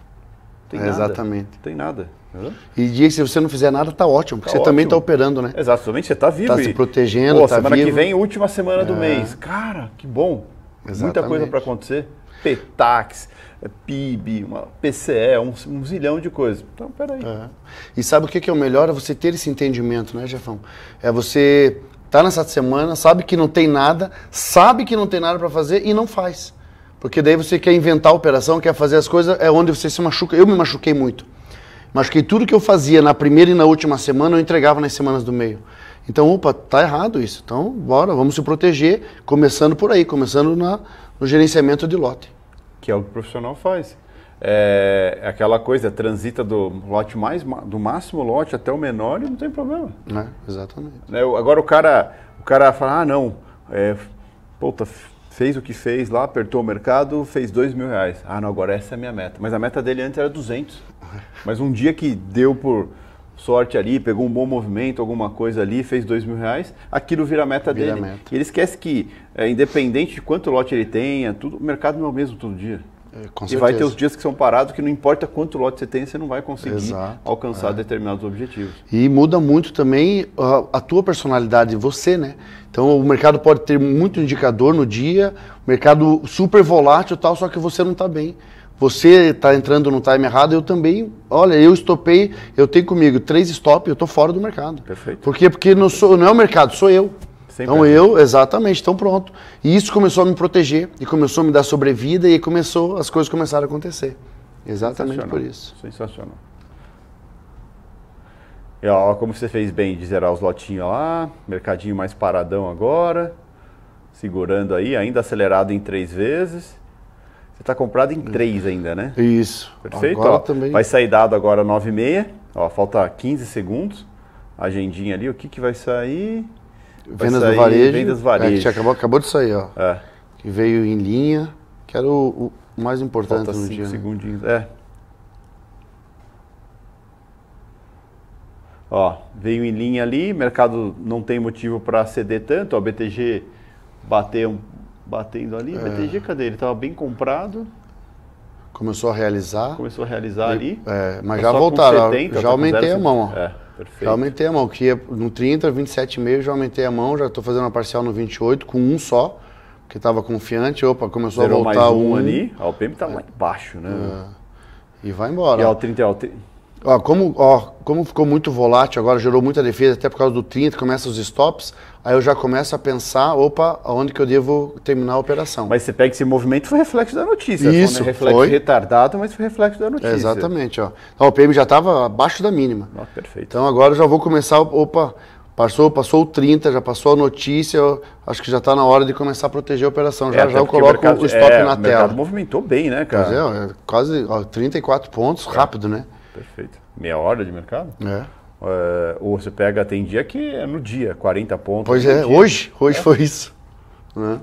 Tem é, nada. Exatamente. Não tem nada. Uhum. E dia que se você não fizer nada, tá ótimo, porque tá você ótimo. também tá operando, né? Exatamente, você tá vivo. Tá e... se protegendo, Pô, tá semana vivo. que vem, última semana é. do mês. Cara, que bom. Exatamente. Muita coisa para acontecer. PETAX, PIB, uma PCE, um, um, zilhão de coisas. Então, peraí. É. E sabe o que é o melhor? É você ter esse entendimento, né, Jefão? É você tá nessa semana, sabe que não tem nada, sabe que não tem nada para fazer e não faz. Porque daí você quer inventar a operação, quer fazer as coisas, é onde você se machuca. Eu me machuquei muito mas que tudo que eu fazia na primeira e na última semana eu entregava nas semanas do meio. Então, opa, tá errado isso. Então, bora, vamos se proteger, começando por aí, começando na, no gerenciamento de lote. Que é o que o profissional faz. É, é aquela coisa, transita do lote mais do máximo lote até o menor e não tem problema. É, exatamente. É, agora o cara, o cara fala, ah não, é, puta, fez o que fez lá, apertou o mercado, fez dois mil reais. Ah, não, agora essa é a minha meta. Mas a meta dele antes era 200. Mas um dia que deu por sorte ali, pegou um bom movimento, alguma coisa ali, fez dois mil reais, aquilo vira a meta vira dele. Meta. E ele esquece que, é, independente de quanto lote ele tenha, tudo, o mercado não é o mesmo todo dia. É, com e vai ter os dias que são parados, que não importa quanto lote você tem, você não vai conseguir Exato, alcançar é. determinados objetivos. E muda muito também a, a tua personalidade, você, né? Então o mercado pode ter muito indicador no dia, mercado super volátil tal, só que você não está bem. Você está entrando no time errado, eu também. Olha, eu estopei, eu tenho comigo três stop, eu estou fora do mercado. Perfeito. Por quê? Porque não, sou, não é o mercado, sou eu. Sempre então eu, exatamente, então pronto. E isso começou a me proteger, e começou a me dar sobrevida, e começou, as coisas começaram a acontecer. Exatamente por isso. Sensacional. E ó, como você fez bem de zerar os lotinhos lá, mercadinho mais paradão agora, segurando aí, ainda acelerado em três vezes. Você está comprado em três ainda, né? Isso. Perfeito. Ó, também... Vai sair dado agora 9 e meia. falta 15 segundos. Agendinha ali, o que, que vai sair? Vendas do varejo. Vendas é, varejo. É, acabou, acabou de sair, ó. É. Que veio em linha, que era o, o mais importante Falta no dia. Né? segundinhos, é. Ó, veio em linha ali, mercado não tem motivo para ceder tanto, ó, BTG bateu, batendo ali, é. BTG cadê? Ele estava bem comprado. Começou a realizar. Começou a realizar e, ali. É, mas tá já voltaram, 70, já tá aumentei 0, a mão, ó. É. Perfeito. Já aumentei a mão, que ia no 30, 27,5, já aumentei a mão, já estou fazendo a parcial no 28 com um só, porque estava confiante. Opa, começou Zerou a voltar mais um, um ali. A OPM está é. lá embaixo, né? É. E vai embora. E ao 30, é ao 30 Ó, como, ó, como ficou muito volátil agora, gerou muita defesa, até por causa do 30, começa os stops, aí eu já começo a pensar, opa, onde que eu devo terminar a operação. Mas você pega esse movimento, foi reflexo da notícia. Né? Isso, foi é reflexo foi. retardado, mas foi reflexo da notícia. É, exatamente, ó. Então, o PM já estava abaixo da mínima. ó perfeito. Então agora eu já vou começar, opa, Passou, passou o 30, já passou a notícia, acho que já está na hora de começar a proteger a operação. É, já, já eu coloco é, o, mercado, o stop é, na o tela. O mercado movimentou bem, né, cara? Pois é, é quase ó, 34 pontos, rápido, né? Perfeito. Meia hora de mercado? É. É, ou você pega, tem dia que é no dia, 40 pontos. Pois é, dia. hoje, hoje é. foi isso. Né?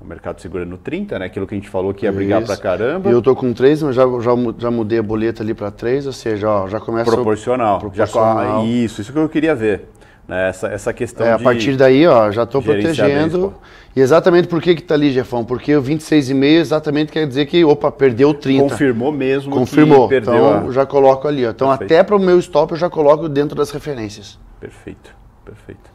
O mercado segurando 30, né? Aquilo que a gente falou que ia brigar isso. pra caramba. E eu tô com 3, mas já, já, já mudei a boleta ali pra 3, ou seja, ó, já começa. Proporcional. O... proporcional. Já, isso, isso que eu queria ver. Né? Essa, essa questão é, A partir daí, ó, já estou protegendo. E exatamente por que está ali, Jefão? Porque o 26,5 exatamente quer dizer que, opa, perdeu 30. Confirmou mesmo Confirmou. perdeu. Então, a... já coloco ali. Ó. Então, perfeito. até para o meu stop, eu já coloco dentro das referências. Perfeito, perfeito.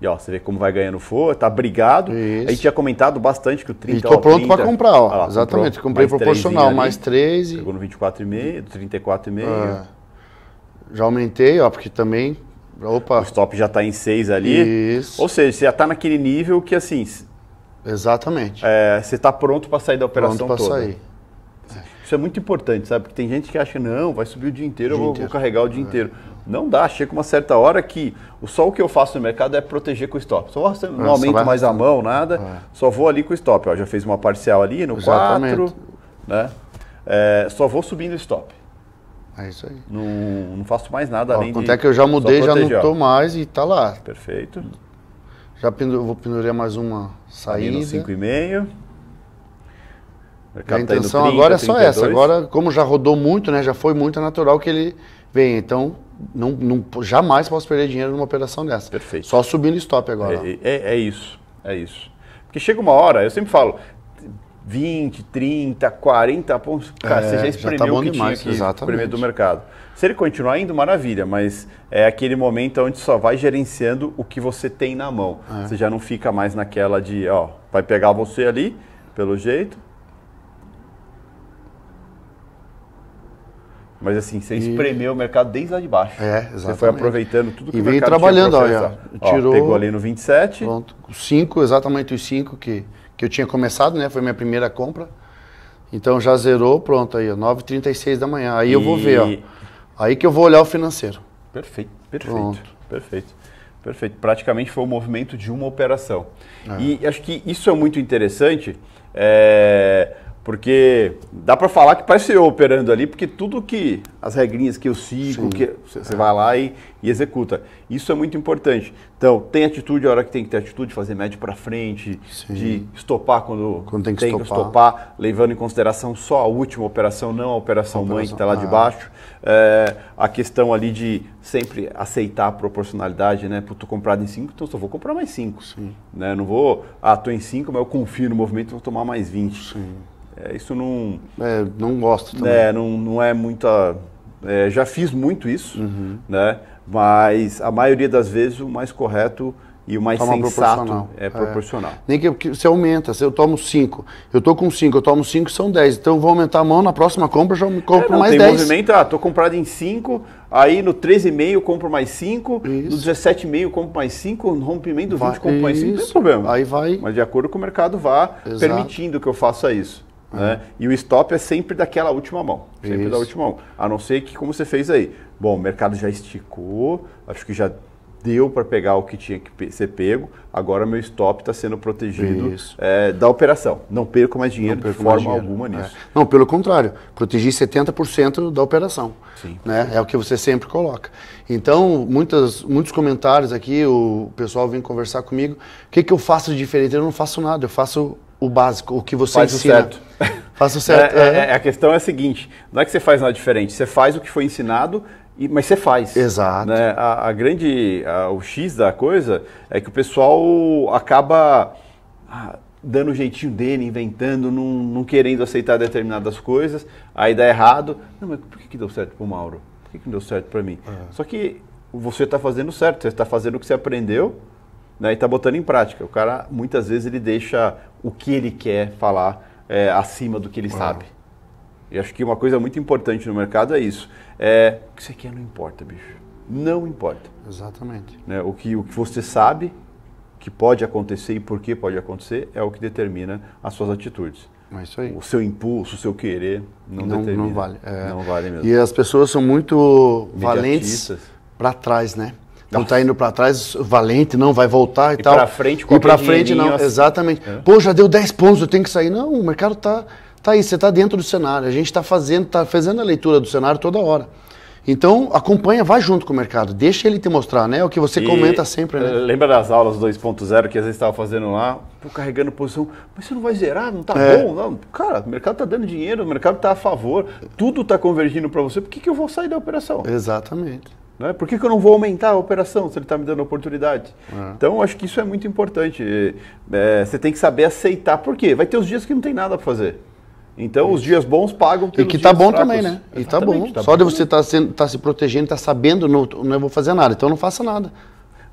E ó, você vê como vai ganhando for, tá brigado. Isso. A gente tinha comentado bastante que o 30 E tô ó, pronto para comprar, ó. Ah, lá, Exatamente, comprei mais proporcional, ali, mais 13. Chegou no 24,5, 34,5. Ah, já aumentei, ó, porque também Opa. O stop já está em 6 ali. Isso. Ou seja, você já está naquele nível que assim. Exatamente. É, você está pronto para sair da operação pronto toda. Sair. Isso é muito importante, sabe? Porque tem gente que acha, não, vai subir o dia inteiro, o dia eu vou, inteiro. vou, carregar o dia é. inteiro. Não dá, chega uma certa hora que o só o que eu faço no mercado é proteger com o stop. Só é, não aumento mais a mão, nada, é. só vou ali com o stop. Ó, já fez uma parcial ali no 4, né? É, só vou subindo o stop. É isso aí. Não, não faço mais nada Ó, além quanto de. é que eu já mudei, já não estou mais e está lá. Perfeito. Já penduro, vou pendurar mais uma saída. 5,5. A tá intenção tá 30, agora é só 32. essa. Agora, como já rodou muito, né? Já foi muito, é natural que ele venha. Então, não, não, jamais posso perder dinheiro numa operação dessa. Perfeito. Só subindo stop agora. É, é, é isso, é isso. Porque chega uma hora, eu sempre falo, 20, 30, 40 pontos. Cara, é, você já espremeu já tá o que demais, tinha que exatamente. do mercado. Se ele continuar indo, maravilha, mas é aquele momento onde só vai gerenciando o que você tem na mão. É. Você já não fica mais naquela de, ó, vai pegar você ali, pelo jeito. Mas assim, você e... espremeu o mercado desde lá de baixo. É, exatamente. Você foi aproveitando tudo que e o mercado E veio trabalhando, olha. Tirou... Ó, pegou ali no 27. Pronto, 5, exatamente os 5 que que eu tinha começado, né? Foi minha primeira compra. Então já zerou, pronto aí, 9h36 da manhã. Aí e... eu vou ver, ó. Aí que eu vou olhar o financeiro. Perfeito, perfeito, pronto. perfeito. Perfeito. Praticamente foi o um movimento de uma operação. É. E acho que isso é muito interessante. É porque dá para falar que parece eu operando ali, porque tudo que as regrinhas que eu sigo, Sim. que você é. vai lá e, e, executa. Isso é muito importante. Então, tem atitude a hora que tem que ter atitude, fazer médio para frente, Sim. de estopar quando, quando tem, que, tem estopar. que, estopar. levando em consideração só a última operação, não a operação, a operação mãe que está lá ah. de baixo. É, a questão ali de sempre aceitar a proporcionalidade, né? Estou comprado em 5, então só vou comprar mais 5. Né? Não vou, ah, estou em 5, mas eu confio no movimento, vou tomar mais 20. Sim. É, isso não. É, não gosto também. É, não, não é muita. É, já fiz muito isso, uhum. né? Mas a maioria das vezes o mais correto e o mais Toma sensato proporcional. é, é. proporcional. Nem que, você aumenta, se eu tomo 5, eu tô com 5, eu tomo 5, são 10. Então eu vou aumentar a mão, na próxima compra já é, compro não, mais 10. Tem dez. movimento, ah, tô comprado em 5, aí no 13,5 eu compro mais 5, no 17,5 eu compro mais 5, no rompimento do 20 vai, compro mais 5, não tem problema. Aí vai. Mas de acordo com o mercado vá Exato. permitindo que eu faça isso. Uhum. Né? E o stop é sempre daquela última mão. Sempre Isso. da última mão. A não ser que, como você fez aí, bom, o mercado já esticou, acho que já deu para pegar o que tinha que ser pego, agora meu stop está sendo protegido é, da operação. Não perco mais dinheiro perco de forma dinheiro. alguma nisso. É. Não, pelo contrário, protegi 70% da operação. Sim. Né? É o que você sempre coloca. Então, muitas, muitos comentários aqui, o pessoal vem conversar comigo, o que, que eu faço de diferente? Eu não faço nada, eu faço o básico, o que você faz ensina. Faz o certo. Faça o certo. É, é, é, a questão é a seguinte, não é que você faz nada diferente, você faz o que foi ensinado, e, mas você faz. Exato. Né? A, a, grande, a, o X da coisa é que o pessoal acaba... Ah, dando o jeitinho dele, inventando, não, não, querendo aceitar determinadas coisas, aí dá errado. Não, mas por que, que deu certo para o Mauro? Por que, que não deu certo para mim? É. Só que você está fazendo certo, você está fazendo o que você aprendeu né, e está botando em prática. O cara, muitas vezes, ele deixa o que ele quer falar é, acima do que ele sabe. E acho que uma coisa muito importante no mercado é isso. É, o que você quer não importa, bicho. Não importa. Exatamente. Né, o, que, o que você sabe que pode acontecer e por que pode acontecer é o que determina as suas atitudes. É isso aí. O seu impulso, o seu querer não, não determina. Não vale. É... Não vale mesmo. E as pessoas são muito valentes para trás, né? Não tá indo para trás, valente, não, vai voltar e, e tal. E para frente, E para frente, não, assim. exatamente. É. Pô, já deu 10 pontos, eu tenho que sair. Não, o mercado tá, tá aí, você tá dentro do cenário. A gente está fazendo, tá fazendo a leitura do cenário toda hora. Então, acompanha, vai junto com o mercado, deixa ele te mostrar, né? É o que você e comenta sempre, né? Eh, lembra das aulas 2.0 que às vezes estava fazendo lá, carregando posição, mas você não vai zerar, não tá é. bom? Não. Cara, o mercado tá dando dinheiro, o mercado tá a favor, tudo tá convergindo para você, por que, que eu vou sair da operação? Exatamente. Né? Por que, que eu não vou aumentar a operação se ele está me dando oportunidade? É. Então, acho que isso é muito importante. É, você tem que saber aceitar. Por quê? Vai ter os dias que não tem nada para fazer. Então, os dias bons pagam pelos E que está bom fracos. também, né? E está bom. tá bom. Tá Só de você estar tá tá se protegendo, estar tá sabendo, não, não vou fazer nada, então não faça nada.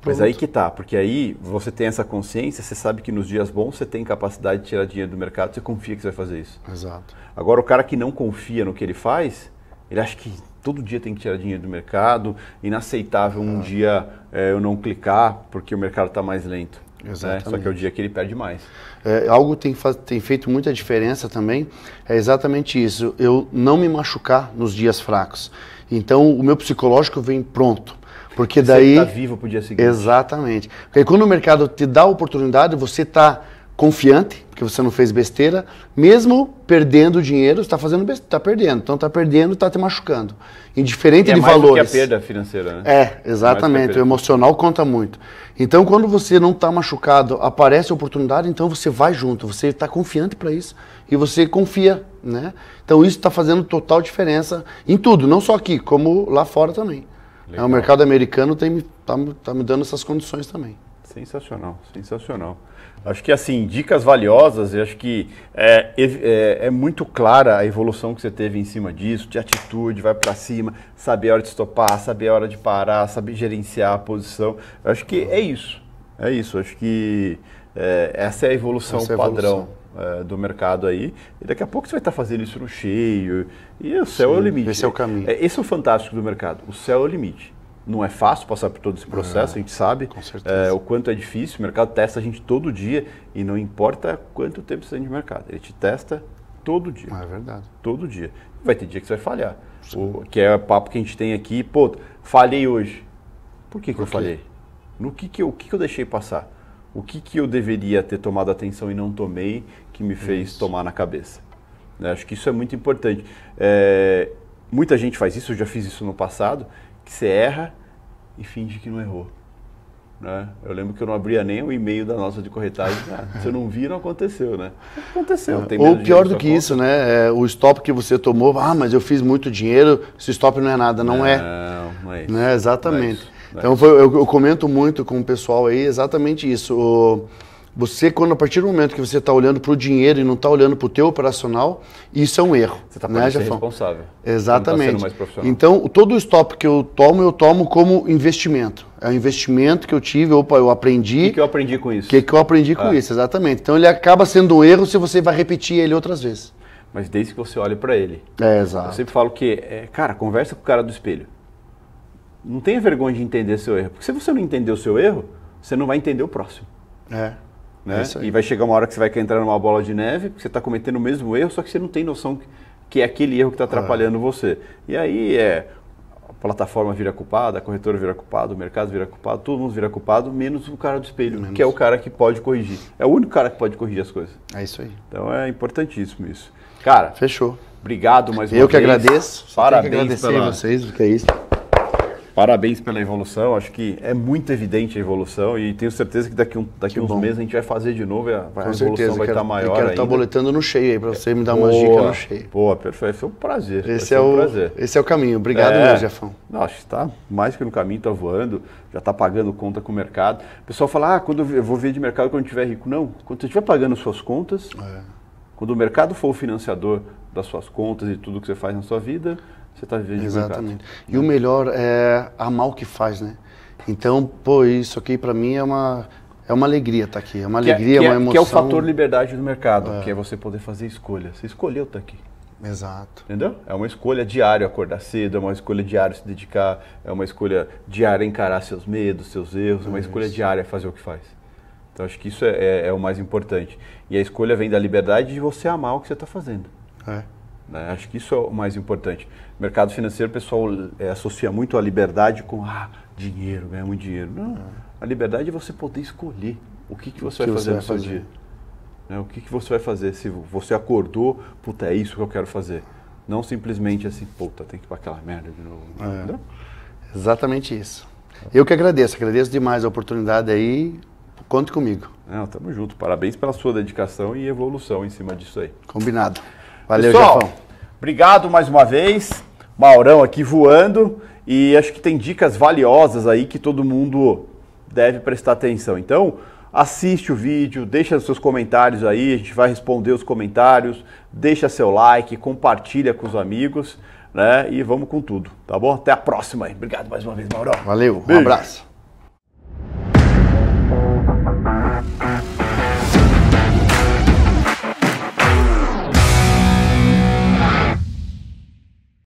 Mas aí que tá, porque aí você tem essa consciência, você sabe que nos dias bons você tem capacidade de tirar dinheiro do mercado, você confia que você vai fazer isso. Exato. Agora, o cara que não confia no que ele faz, ele acha que todo dia tem que tirar dinheiro do mercado, inaceitável um ah. dia é, eu não clicar porque o mercado está mais lento. Né? Exatamente. Né? Só que é o dia que ele perde mais. É, algo tem, tem feito muita diferença também é exatamente isso, eu não me machucar nos dias fracos. Então o meu psicológico vem pronto. Porque daí. Você está vivo pro dia seguinte. Exatamente. Porque quando o mercado te dá a oportunidade, você está confiante, porque você não fez besteira, mesmo perdendo dinheiro, está fazendo besteira, está perdendo. Então está perdendo, está te machucando. Indiferente e é de mais valores. Do que a perda financeira, né? É, é exatamente. É o emocional conta muito. Então quando você não está machucado, aparece a oportunidade, então você vai junto, você está confiante para isso e você confia, né? Então isso está fazendo total diferença em tudo, não só aqui, como lá fora também. É, Legal. O mercado americano está tá me dando essas condições também. Sensacional, sensacional. Acho que assim, dicas valiosas, E acho que é, é, é, muito clara a evolução que você teve em cima disso, de atitude, vai para cima, saber a hora de estopar, saber a hora de parar, saber gerenciar a posição. acho que é isso, é isso. acho que é, essa é a evolução é padrão evolução. É, do mercado aí. E daqui a pouco você vai estar tá fazendo isso no cheio, e o céu Sim, é o limite. Esse é o caminho. É, esse é o fantástico do mercado, o céu é o limite não é fácil passar por todo esse processo, é, a gente sabe é, o quanto é difícil. O mercado testa a gente todo dia e não importa quanto tempo você tem de mercado, ele te testa todo dia. É verdade. Todo dia. Vai ter dia que você vai falhar. O, que é o papo que a gente tem aqui. Pô, falhei hoje. Por que, que por eu falhei? No que, que, eu, o que, que eu deixei passar? O que, que eu deveria ter tomado atenção e não tomei que me fez isso. tomar na cabeça? Eu acho que isso é muito importante. É, muita gente faz isso, eu já fiz isso no passado que você erra e finge que não errou. Né? Eu lembro que eu não abria nem o e-mail da nossa de corretagem. Ah, se eu não vi, não aconteceu, né? Aconteceu. É, ou pior do que conta. isso, né? É, o stop que você tomou, ah, mas eu fiz muito dinheiro, esse stop não é nada. Não, é. não é. Não, é isso. Né? Exatamente. Não é isso. É então, foi, eu, eu, comento muito com o pessoal aí exatamente isso. O, você, quando a partir do momento que você está olhando para o dinheiro e não está olhando para o teu operacional, isso é um erro. Você está né, responsável. Tá exatamente. Tá então, todo o stop que eu tomo, eu tomo como investimento. É um investimento que eu tive, opa, eu aprendi. O que, que, eu aprendi com isso? O que, que eu aprendi com ah. isso, exatamente. Então, ele acaba sendo um erro se você vai repetir ele outras vezes. Mas desde que você olhe para ele. É, exato. Eu sempre falo que, é, cara, conversa com o cara do espelho. Não tenha vergonha de entender seu erro. Porque se você não entender o seu erro, você não vai entender o próximo. É. Né? É e vai chegar uma hora que você vai entrar numa bola de neve, porque você está cometendo o mesmo erro, só que você não tem noção que é aquele erro que está é. atrapalhando ah. você. E aí é a plataforma vira culpada, a corretora vira culpada, o mercado vira culpado, todo mundo vira culpado, menos o cara do espelho, menos. que é o cara que pode corrigir. É o único cara que pode corrigir as coisas. É isso aí. Então é importantíssimo isso. Cara, fechou. Obrigado mais uma Eu vez. Eu que agradeço. Parabéns que agradecer pela... a vocês, porque é isso. Parabéns pela evolução, acho que é muito evidente a evolução e tenho certeza que daqui, um, daqui que uns bom. meses a gente vai fazer de novo e a, a evolução certeza, vai quero, tá estar maior eu quero estar tá boletando no cheio aí, para você me dar uma umas dicas no cheio. Boa, perfeito, foi um prazer. Esse, é, um o, prazer. esse é o caminho, obrigado é, mesmo, Jefão. que está mais que no caminho, está voando, já está pagando conta com o mercado. O pessoal fala, ah, quando eu vou ver de mercado quando estiver rico. Não, quando você estiver pagando suas contas, é. quando o mercado for o financiador das suas contas e tudo que você faz na sua vida você está vivendo Exatamente. E é. o melhor é amar o que faz, né? Então, pô, isso aqui para mim é uma é uma alegria estar tá aqui, é uma que é- alegria, é, é, uma emoção. Que é o fator liberdade do mercado, é. que é você poder fazer escolha. Você escolheu estar tá aqui. Exato. Entendeu? É uma escolha diária acordar cedo, é uma escolha diária se dedicar, é uma escolha diária encarar seus medos, seus erros, é uma é escolha diária fazer o que faz. Então acho que isso é, é, é, o mais importante. E a escolha vem da liberdade de você amar o que você está fazendo. É. Né? Acho que isso é o mais importante. mercado financeiro, o pessoal é, associa muito a liberdade com ah, dinheiro, ganhar muito dinheiro. Não, ah. a liberdade é você poder escolher o que, que você o que vai fazer você vai no seu fazer? dia. Né? O que, que você vai fazer se você acordou, puta, é isso que eu quero fazer. Não simplesmente assim, puta, tem que ir para aquela merda de novo. É. Exatamente isso. Eu que agradeço, agradeço demais a oportunidade aí. Conte comigo. Não, tamo junto. Parabéns pela sua dedicação e evolução em cima disso aí. Combinado. Valeu, Pessoal, Obrigado mais uma vez. Maurão aqui voando e acho que tem dicas valiosas aí que todo mundo deve prestar atenção. Então, assiste o vídeo, deixa seus comentários aí, a gente vai responder os comentários, deixa seu like, compartilha com os amigos, né? E vamos com tudo, tá bom? Até a próxima aí. Obrigado mais uma vez, Maurão. Valeu, Beijo. um abraço.